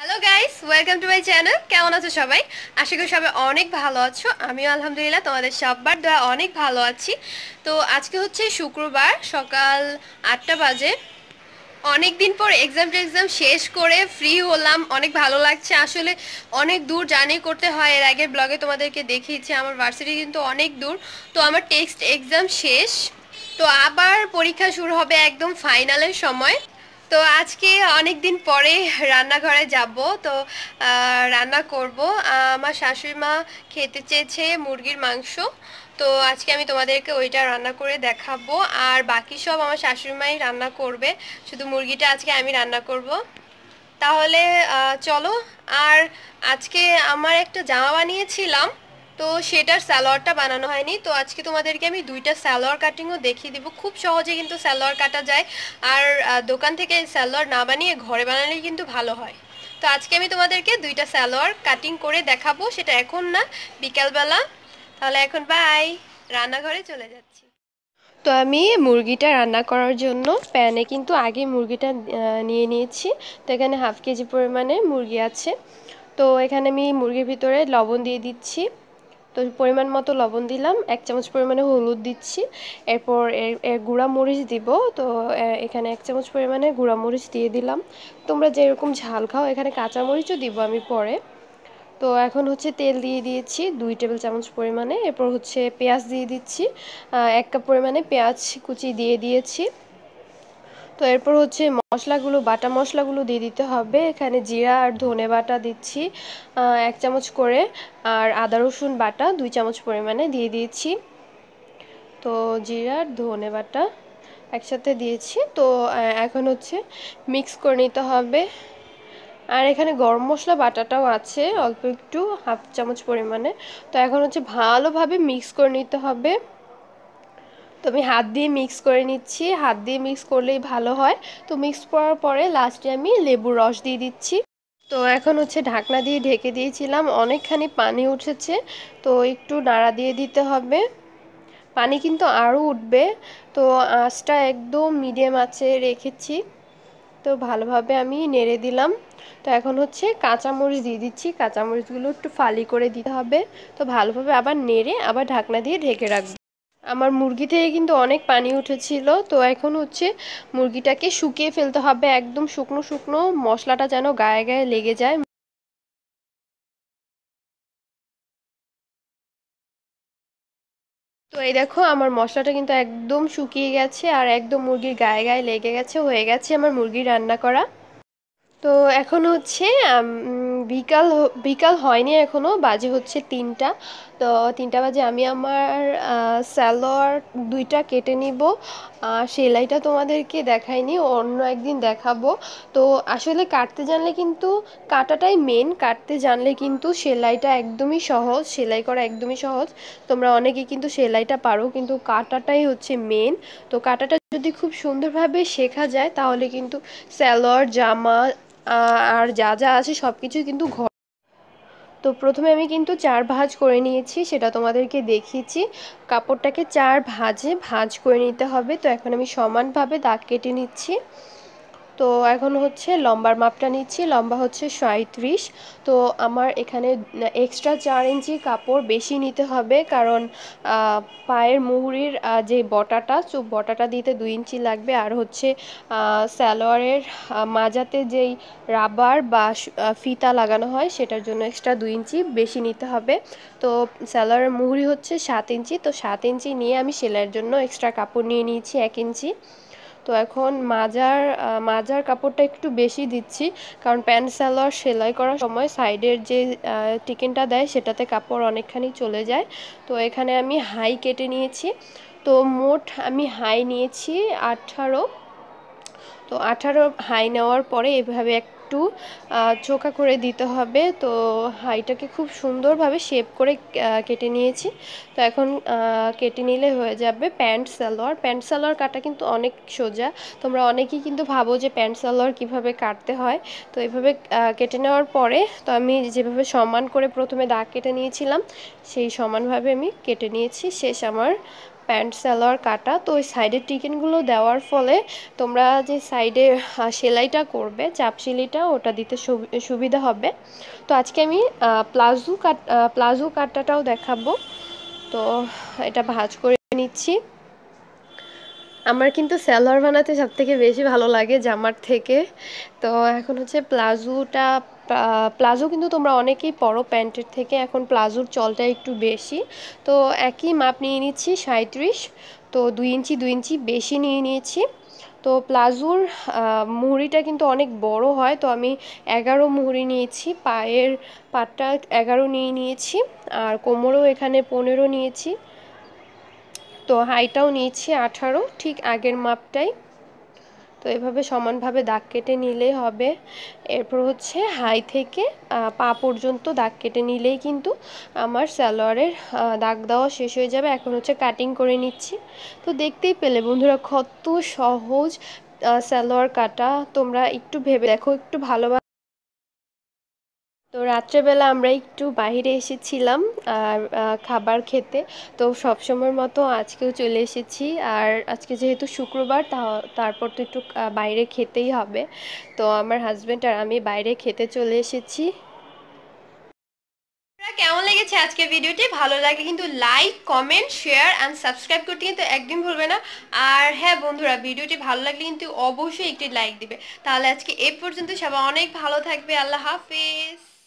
hello guys welcome to my channel কেমন আছো সবাই আশা করি সবাই অনেক ভালো আছো আমিও আলহামদুলিল্লাহ তোমাদের সববার দয়া অনেক ভালো আছি তো আজকে হচ্ছে শুক্রবার সকাল আটটা বাজে অনেক দিন পর এক্সাম টেক্সাম শেষ করে ফ্রি হলাম অনেক ভালো লাগছে আসলে অনেক দূর জার্নি করতে হয় এর আগের ব্লগে তোমাদেরকে দেখিয়েছি আমার ভার্সিটি কিন্তু অনেক দূর তো আমার টেক্সট এক্সাম শেষ তো আবার পরীক্ষা শুরু হবে একদম ফাইনালের সময় তো আজকে অনেক দিন পরে রান্নাঘরে যাব তো রান্না করব আমার শাশুড়ি মা খেতে চেয়েছে মুরগির মাংস তো আজকে আমি তোমাদেরকে ওইটা রান্না করে দেখাবো আর বাকি সব আমার শাশুড়ি মাই রান্না করবে শুধু মুরগিটা আজকে আমি রান্না করব তাহলে চলো আর আজকে আমার একটা জামা বানিয়েছিলাম তো সেটার স্যালোয়ারটা বানানো হয়নি তো আজকে তোমাদেরকে আমি দুইটা স্যালোয়ার কাটিংও দেখিয়ে দিব খুব সহজে কিন্তু স্যালোয়ার কাটা যায় আর দোকান থেকে স্যালোয়ার না বানিয়ে ঘরে বানালে কিন্তু ভালো হয় তো আজকে আমি তোমাদেরকে দুইটা স্যালোয়ার কাটিং করে দেখাবো সেটা এখন না বিকালবেলা তাহলে এখন বাই রান্নাঘরে চলে যাচ্ছি তো আমি মুরগিটা রান্না করার জন্য প্যানে কিন্তু আগে মুরগিটা নিয়ে নিয়েছি তো এখানে হাফ কেজি পরিমাণে মুরগি আছে তো এখানে আমি মুরগির ভিতরে লবণ দিয়ে দিচ্ছি তো পরিমাণ মতো লবণ দিলাম এক চামচ পরিমাণে হলুদ দিচ্ছি এরপর এর গুঁড়া মরিচ দিব তো এখানে এক চামচ পরিমাণে গুঁড়া মরিচ দিয়ে দিলাম তোমরা যেরকম ঝাল খাও এখানে কাঁচা মরিচও দিব আমি পরে তো এখন হচ্ছে তেল দিয়ে দিয়েছি দুই টেবিল চামচ পরিমাণে এরপর হচ্ছে পেঁয়াজ দিয়ে দিচ্ছি এক কাপ পরিমাণে পেঁয়াজ কুচি দিয়ে দিয়েছি তো এরপর হচ্ছে মশলাগুলো বাটা মশলাগুলো দিয়ে দিতে হবে এখানে জিরা আর ধনে বাটা দিচ্ছি এক চামচ করে আর আদা রসুন বাটা দুই চামচ পরিমাণে দিয়ে দিয়েছি তো জিরা আর ধনে বাটা একসাথে দিয়েছি তো এখন হচ্ছে মিক্স করে নিতে হবে আর এখানে গরম মশলা বাটাটাও আছে অল্প একটু হাফ চামচ পরিমাণে তো এখন হচ্ছে ভালোভাবে মিক্স করে নিতে হবে তো আমি হাত দিয়ে মিক্স করে নিচ্ছি হাত দিয়ে মিক্স করলেই ভালো হয় তো মিক্স করার পরে লাস্টে আমি লেবুর রস দিয়ে দিচ্ছি তো এখন হচ্ছে ঢাকনা দিয়ে ঢেকে দিয়েছিলাম অনেকখানি পানি উঠেছে তো একটু নাড়া দিয়ে দিতে হবে পানি কিন্তু আরও উঠবে তো আঁচটা একদম মিডিয়াম আঁচে রেখেছি তো ভালোভাবে আমি নেড়ে দিলাম তো এখন হচ্ছে কাঁচামরিচ দিয়ে দিচ্ছি কাঁচামরিচগুলো একটু ফালি করে দিতে হবে তো ভালোভাবে আবার নেড়ে আবার ঢাকনা দিয়ে ঢেকে রাখবো আমার মুরগি থেকে কিন্তু অনেক পানি উঠেছিল তো এখন হচ্ছে মুরগিটাকে শুকিয়ে ফেলতে হবে একদম শুকনো শুকনো মশলাটা যেন গায়ে গায়ে লেগে যায় তো এই দেখো আমার মশলাটা কিন্তু একদম শুকিয়ে গেছে আর একদম মুরগির গায়ে গায়ে লেগে গেছে হয়ে গেছে আমার মুরগি রান্না করা তো এখন হচ্ছে বিকাল বিকাল হয়নি এখনও বাজে হচ্ছে তিনটা তো তিনটা বাজে আমি আমার স্যালোয়ার দুইটা কেটে নিব সেলাইটা তোমাদেরকে দেখাইনি অন্য একদিন দেখাবো তো আসলে কাটতে জানলে কিন্তু কাটাটাই মেন কাটতে জানলে কিন্তু সেলাইটা একদমই সহজ সেলাই করা একদমই সহজ তোমরা অনেকে কিন্তু সেলাইটা পারো কিন্তু কাটাটাই হচ্ছে মেন তো কাটাটা যদি খুব সুন্দরভাবে শেখা যায় তাহলে কিন্তু স্যালোয়ার জামা আর যা যা আছে সব কিছুই কিন্তু ঘর তো প্রথমে আমি কিন্তু চার ভাজ করে নিয়েছি সেটা তোমাদেরকে দেখিয়েছি কাপড়টাকে চার ভাজে ভাজ করে নিতে হবে তো এখন আমি সমানভাবে দাগ কেটে নিচ্ছি তো এখন হচ্ছে লম্বার মাপটা নিচ্ছি লম্বা হচ্ছে সাঁত্রিশ তো আমার এখানে এক্সট্রা চার ইঞ্চি কাপড় বেশি নিতে হবে কারণ পায়ের মুহুরির যে বটাটা চুপ বটাটা দিতে দুই ইঞ্চি লাগবে আর হচ্ছে স্যালোয়ারের মাজাতে যেই রাবার বা ফিতা লাগানো হয় সেটার জন্য এক্সট্রা দুই ইঞ্চি বেশি নিতে হবে তো স্যালোয়ারের মুহুরি হচ্ছে সাত ইঞ্চি তো সাত ইঞ্চি নিয়ে আমি সেলাইয়ের জন্য এক্সট্রা কাপড় নিয়ে নিয়েছি এক ইঞ্চি তো এখন মাজার মাজার কাপড়টা একটু বেশি দিচ্ছি কারণ প্যান্ট সালোয়ার সেলাই করার সময় সাইডের যে টিকেনটা দেয় সেটাতে কাপড় অনেকখানি চলে যায় তো এখানে আমি হাই কেটে নিয়েছি তো মোট আমি হাই নিয়েছি আঠারো তো আঠারো হাই নেওয়ার পরে এভাবে এক একটু চোখা করে দিতে হবে তো হাইটাকে খুব সুন্দরভাবে শেপ করে কেটে নিয়েছি তো এখন কেটে নিলে হয়ে যাবে প্যান্ট সালোয়ার প্যান্ট সালোয়ার কাটা কিন্তু অনেক সোজা তোমরা অনেকেই কিন্তু ভাবো যে প্যান্ট সালোয়ার কীভাবে কাটতে হয় তো এভাবে কেটে নেওয়ার পরে তো আমি যেভাবে সমান করে প্রথমে দাগ কেটে নিয়েছিলাম সেই সমানভাবে আমি কেটে নিয়েছি শেষ আমার প্যান্ট সালোয়ার কাটা তো ওই সাইডের টিকিনগুলো দেওয়ার ফলে তোমরা যে সাইডে সেলাইটা করবে চাপ সেলাইটা ওটা দিতে সুবিধা হবে তো আজকে আমি প্লাজো কাট প্লাজো কাটাটাও দেখাবো তো এটা ভাজ করে নিচ্ছি আমার কিন্তু স্যালোয়ার বানাতে সবথেকে বেশি ভালো লাগে জামার থেকে তো এখন হচ্ছে প্লাজোটা প্লাজো কিন্তু তোমরা অনেকেই পরো প্যান্টের থেকে এখন প্লাজোর চলটা একটু বেশি তো একই মাপ নিয়ে নিচ্ছি সাঁত্রিশ তো দুই ইঞ্চি দুই ইঞ্চি বেশি নিয়ে নিয়েছি তো প্লাজোর মুহুরিটা কিন্তু অনেক বড় হয় তো আমি এগারো মুহুরি নিয়েছি পায়ের পাটটা এগারো নিয়ে নিয়েছি আর কোমরও এখানে পনেরো নিয়েছি তো হাইটাও নিয়েছি আঠারো ঠিক আগের মাপটাই তো এভাবে সমানভাবে দাগ কেটে নিলেই হবে এরপর হচ্ছে হাই থেকে পা পর্যন্ত দাগ কেটে নিলেই কিন্তু আমার সালোয়ারের দাগ দেওয়া শেষ হয়ে যাবে এখন হচ্ছে কাটিং করে নিচ্ছি তো দেখতেই পেলে বন্ধুরা কত সহজ সালোয়ার কাটা তোমরা একটু ভেবে দেখো একটু ভালোভাবে তো রাত্রেবেলা আমরা একটু বাহিরে এসেছিলাম আর খাবার খেতে তো সবসময়ের মতো আজকেও চলে এসেছি আর আজকে যেহেতু শুক্রবার তা তারপর তো একটু বাইরে খেতেই হবে তো আমার হাজব্যান্ড আর আমি বাইরে খেতে চলে এসেছি কেমন লেগেছে আজকে ভিডিওটি ভালো লাগে কিন্তু like comment share and subscribe করতে কিন্তু একদিন ভুলবে না আর হ্যাঁ বন্ধুরা ভিডিওটি ভালো লাগলে কিন্তু অবশ্যই একটি লাইক দিবে তাহলে আজকে এ পর্যন্ত সবাই অনেক ভালো থাকবে আল্লাহ হাফিজ